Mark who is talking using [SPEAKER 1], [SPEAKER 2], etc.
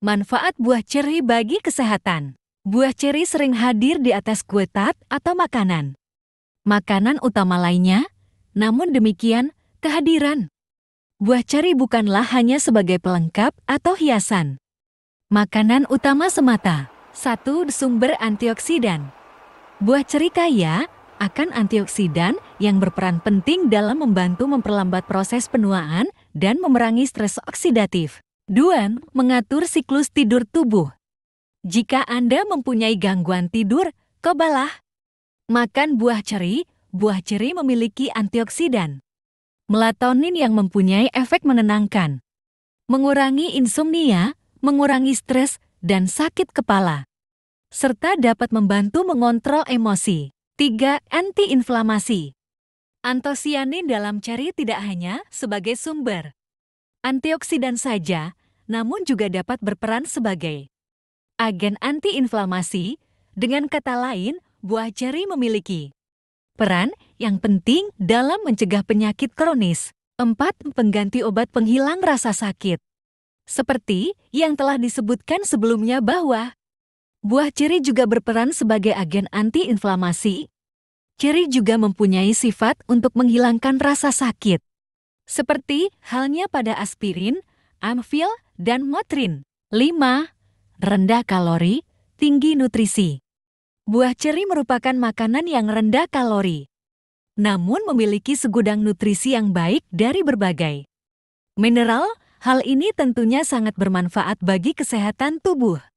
[SPEAKER 1] Manfaat buah ceri bagi kesehatan. Buah ceri sering hadir di atas kue tart atau makanan. Makanan utama lainnya, namun demikian, kehadiran. Buah ceri bukanlah hanya sebagai pelengkap atau hiasan. Makanan utama semata. Satu Sumber antioksidan. Buah ceri kaya akan antioksidan yang berperan penting dalam membantu memperlambat proses penuaan dan memerangi stres oksidatif. Duan mengatur siklus tidur tubuh. Jika Anda mempunyai gangguan tidur, cobalah makan buah ceri. Buah ceri memiliki antioksidan, melatonin yang mempunyai efek menenangkan, mengurangi insomnia, mengurangi stres dan sakit kepala, serta dapat membantu mengontrol emosi. 3. Antiinflamasi. Antosianin dalam ceri tidak hanya sebagai sumber antioksidan saja, namun juga dapat berperan sebagai agen antiinflamasi, dengan kata lain, buah ceri memiliki peran yang penting dalam mencegah penyakit kronis. Empat Pengganti obat penghilang rasa sakit. Seperti yang telah disebutkan sebelumnya bahwa buah ceri juga berperan sebagai agen antiinflamasi. Ceri juga mempunyai sifat untuk menghilangkan rasa sakit. Seperti halnya pada aspirin, amfil dan motrin. 5. Rendah kalori, tinggi nutrisi. Buah ceri merupakan makanan yang rendah kalori, namun memiliki segudang nutrisi yang baik dari berbagai mineral. Hal ini tentunya sangat bermanfaat bagi kesehatan tubuh.